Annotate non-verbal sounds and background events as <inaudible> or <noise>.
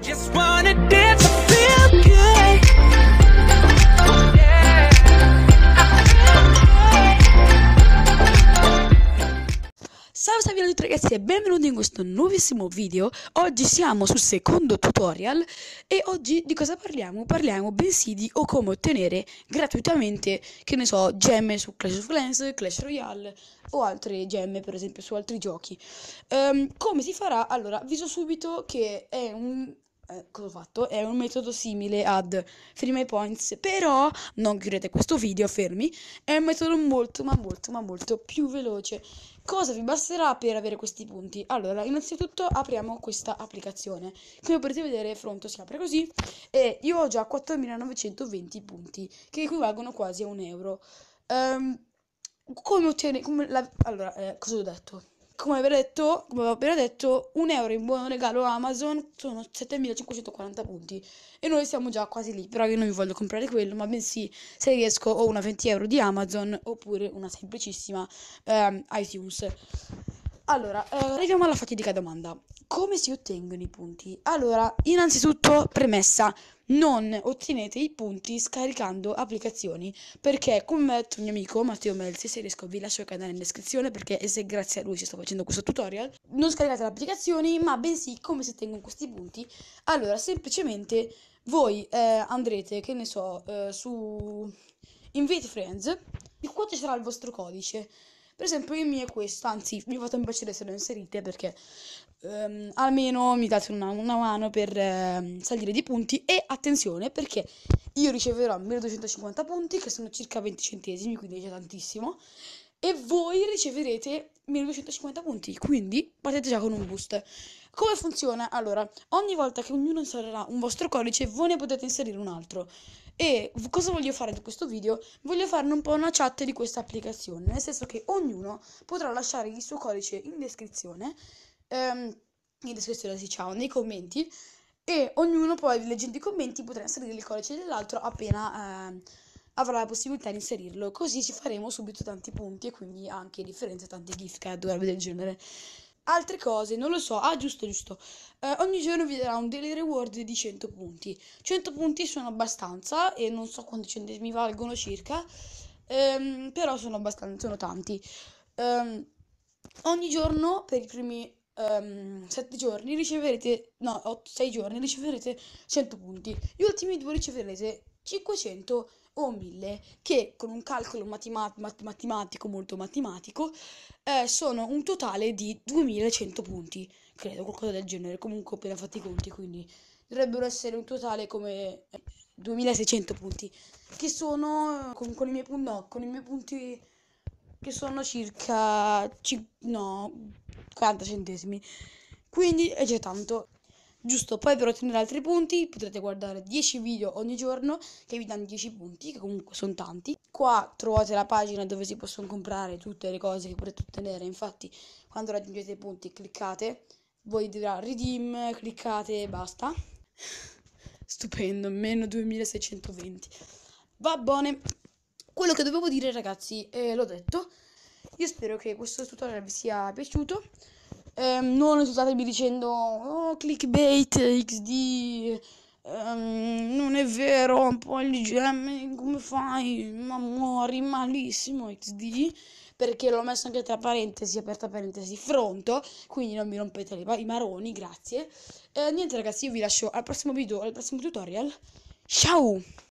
just wanna dance. Salve a tutti ragazzi e benvenuti in questo nuovissimo video Oggi siamo sul secondo tutorial E oggi di cosa parliamo? Parliamo bensì di o come ottenere gratuitamente Che ne so, gemme su Clash of Clans, Clash Royale O altre gemme per esempio su altri giochi um, Come si farà? Allora, avviso subito che è un eh, cosa ho fatto? È un metodo simile ad Free My Points, però non chiudete questo video, fermi, è un metodo molto ma molto ma molto più veloce. Cosa vi basterà per avere questi punti? Allora, innanzitutto apriamo questa applicazione. Come potete vedere, Fronto si apre così e io ho già 4920 punti, che equivalgono quasi a un euro. Um, come ottenere... Come la, allora, eh, cosa ho detto? come vi ho detto, come ho appena detto, un euro in buono regalo Amazon sono 7540 punti. E noi siamo già quasi lì. Però io non vi voglio comprare quello, ma bensì se riesco o una 20 euro di Amazon oppure una semplicissima ehm, iTunes. Allora, eh, arriviamo alla fatidica domanda. Come si ottengono i punti? Allora, innanzitutto, premessa, non ottenete i punti scaricando applicazioni, perché come ha detto il mio amico Matteo Melzi, se riesco vi lascio il canale in descrizione, perché se grazie a lui ci sto facendo questo tutorial, non scaricate le applicazioni, ma bensì come si ottengono questi punti. Allora, semplicemente voi eh, andrete, che ne so, eh, su Invite Friends, qua ci sarà il vostro codice. Per esempio, la mia è questo, anzi, mi fate un piacere se lo inserite perché ehm, almeno mi date una, una mano per ehm, salire di punti. E attenzione, perché io riceverò 1250 punti, che sono circa 20 centesimi, quindi è già tantissimo e voi riceverete 1250 punti, quindi partite già con un boost. Come funziona? Allora, ogni volta che ognuno inserirà un vostro codice, voi ne potete inserire un altro. E cosa voglio fare di questo video? Voglio farne un po' una chat di questa applicazione, nel senso che ognuno potrà lasciare il suo codice in descrizione, ehm, in descrizione si sì, ciao, nei commenti, e ognuno poi leggendo i commenti potrà inserire il codice dell'altro appena... Ehm, avrà la possibilità di inserirlo. Così ci faremo subito tanti punti e quindi anche differenze, tanti gift card o del genere. Altre cose, non lo so. Ah, giusto, giusto. Eh, ogni giorno vi darà un daily reward di 100 punti. 100 punti sono abbastanza e non so quanti centesimi valgono circa. Ehm, però sono abbastanza, sono tanti. Ehm, ogni giorno per i primi um, ehm, 7 giorni riceverete, no, 8, 6 giorni riceverete 100 punti. Gli ultimi 2 riceverete 500 o 1000 che con un calcolo matema- mat- matematico molto matematico eh, sono un totale di 2100 punti, credo qualcosa del genere, comunque ho appena fatto i conti, quindi dovrebbero essere un totale come 2600 eh, punti, che sono eh, con, con i miei punti no, con i miei punti che sono circa c- no, 40 centesimi. Quindi è già tanto giusto? Poi per ottenere altri punti potrete guardare 10 video ogni giorno che vi danno 10 punti, che comunque sono tanti. Qua trovate la pagina dove si possono comprare tutte le cose che potete ottenere, infatti quando raggiungete i punti cliccate, voi dirà redeem, cliccate e basta. <laughs> Stupendo, meno 2620. Va bene. Quello che dovevo dire ragazzi, eh, l'ho detto. Io spero che questo tutorial vi sia piaciuto. Ehm, non scusatevi dicendo oh, clickbait xd ehm, non è vero poi l'IGM come fai ma muori malissimo xd perché l'ho messo anche tra parentesi aperta parentesi fronto quindi non mi rompete i maroni grazie eh, niente ragazzi io vi lascio al prossimo video al prossimo tutorial ciao